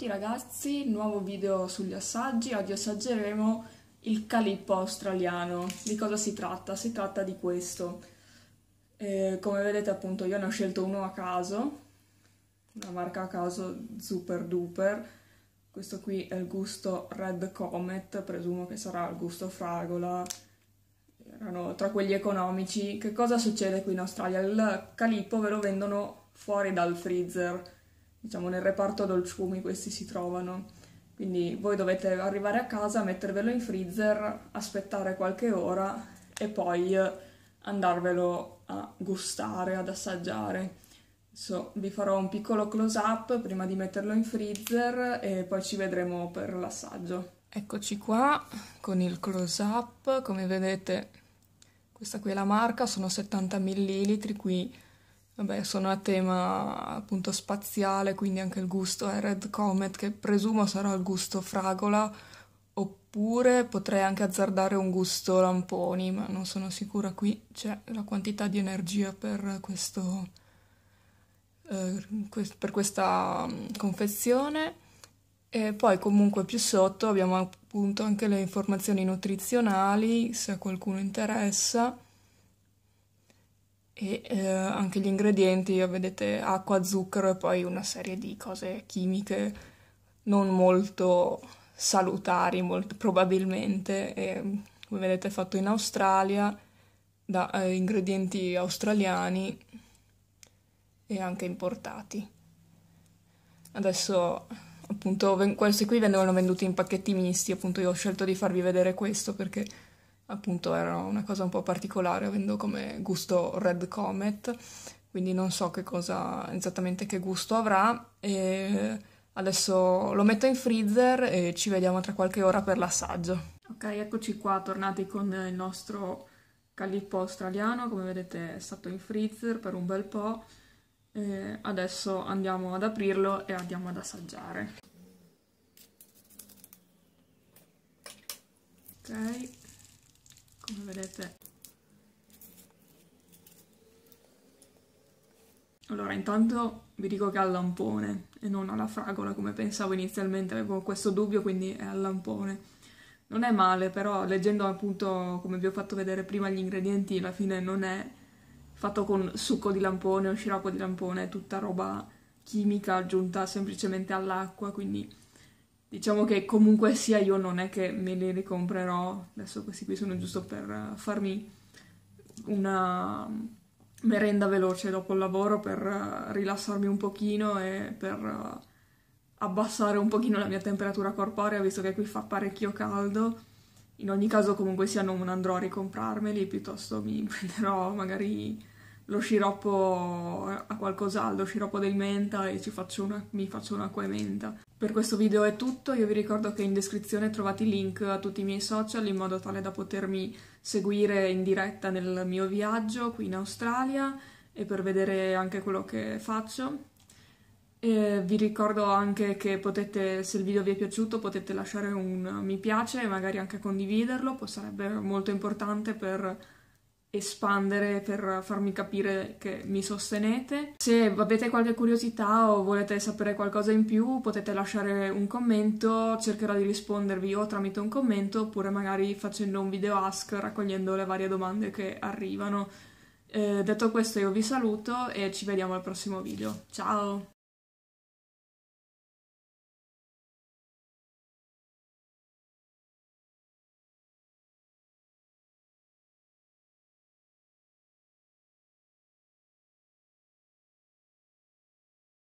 tutti ragazzi, nuovo video sugli assaggi, oggi assaggeremo il calippo australiano. Di cosa si tratta? Si tratta di questo. Eh, come vedete appunto io ne ho scelto uno a caso, una marca a caso Super Duper. Questo qui è il gusto Red Comet, presumo che sarà il gusto fragola, erano tra quelli economici. Che cosa succede qui in Australia? Il calippo ve lo vendono fuori dal freezer diciamo nel reparto dolciumi questi si trovano. Quindi voi dovete arrivare a casa, mettervelo in freezer, aspettare qualche ora e poi andarvelo a gustare, ad assaggiare. Adesso vi farò un piccolo close up prima di metterlo in freezer e poi ci vedremo per l'assaggio. Eccoci qua con il close up, come vedete questa qui è la marca, sono 70 millilitri, qui Vabbè, sono a tema appunto spaziale, quindi anche il gusto è eh, Red Comet, che presumo sarà il gusto fragola, oppure potrei anche azzardare un gusto lamponi, ma non sono sicura qui c'è la quantità di energia per, questo, eh, per questa mm, confezione. E poi comunque più sotto abbiamo appunto anche le informazioni nutrizionali, se a qualcuno interessa e eh, anche gli ingredienti, vedete acqua, zucchero e poi una serie di cose chimiche non molto salutari, molto probabilmente. E, come vedete è fatto in Australia, da eh, ingredienti australiani e anche importati. Adesso appunto questi qui venivano venduti in pacchetti misti, appunto io ho scelto di farvi vedere questo perché appunto era una cosa un po' particolare avendo come gusto Red Comet, quindi non so che cosa esattamente che gusto avrà e adesso lo metto in freezer e ci vediamo tra qualche ora per l'assaggio. Ok, eccoci qua, tornati con il nostro calippo australiano, come vedete è stato in freezer per un bel po'. E adesso andiamo ad aprirlo e andiamo ad assaggiare. Ok, come vedete allora intanto vi dico che è al lampone e non alla fragola come pensavo inizialmente avevo questo dubbio quindi è al lampone non è male però leggendo appunto come vi ho fatto vedere prima gli ingredienti alla fine non è fatto con succo di lampone o sciroppo di lampone è tutta roba chimica aggiunta semplicemente all'acqua quindi diciamo che comunque sia io non è che me li ricomprerò, adesso questi qui sono giusto per eh, farmi una merenda veloce dopo il lavoro per eh, rilassarmi un pochino e per eh, abbassare un pochino la mia temperatura corporea visto che qui fa parecchio caldo. In ogni caso comunque sia non andrò a ricomprarmeli, piuttosto mi prenderò magari lo sciroppo eh, a qualcos'altro, sciroppo del menta e faccio una, mi faccio un'acqua e menta. Per questo video è tutto, io vi ricordo che in descrizione trovate i link a tutti i miei social in modo tale da potermi seguire in diretta nel mio viaggio qui in Australia e per vedere anche quello che faccio. E vi ricordo anche che potete, se il video vi è piaciuto, potete lasciare un mi piace e magari anche condividerlo, sarebbe molto importante per espandere per farmi capire che mi sostenete. Se avete qualche curiosità o volete sapere qualcosa in più potete lasciare un commento, cercherò di rispondervi o tramite un commento oppure magari facendo un video ask raccogliendo le varie domande che arrivano. Eh, detto questo io vi saluto e ci vediamo al prossimo video. Ciao!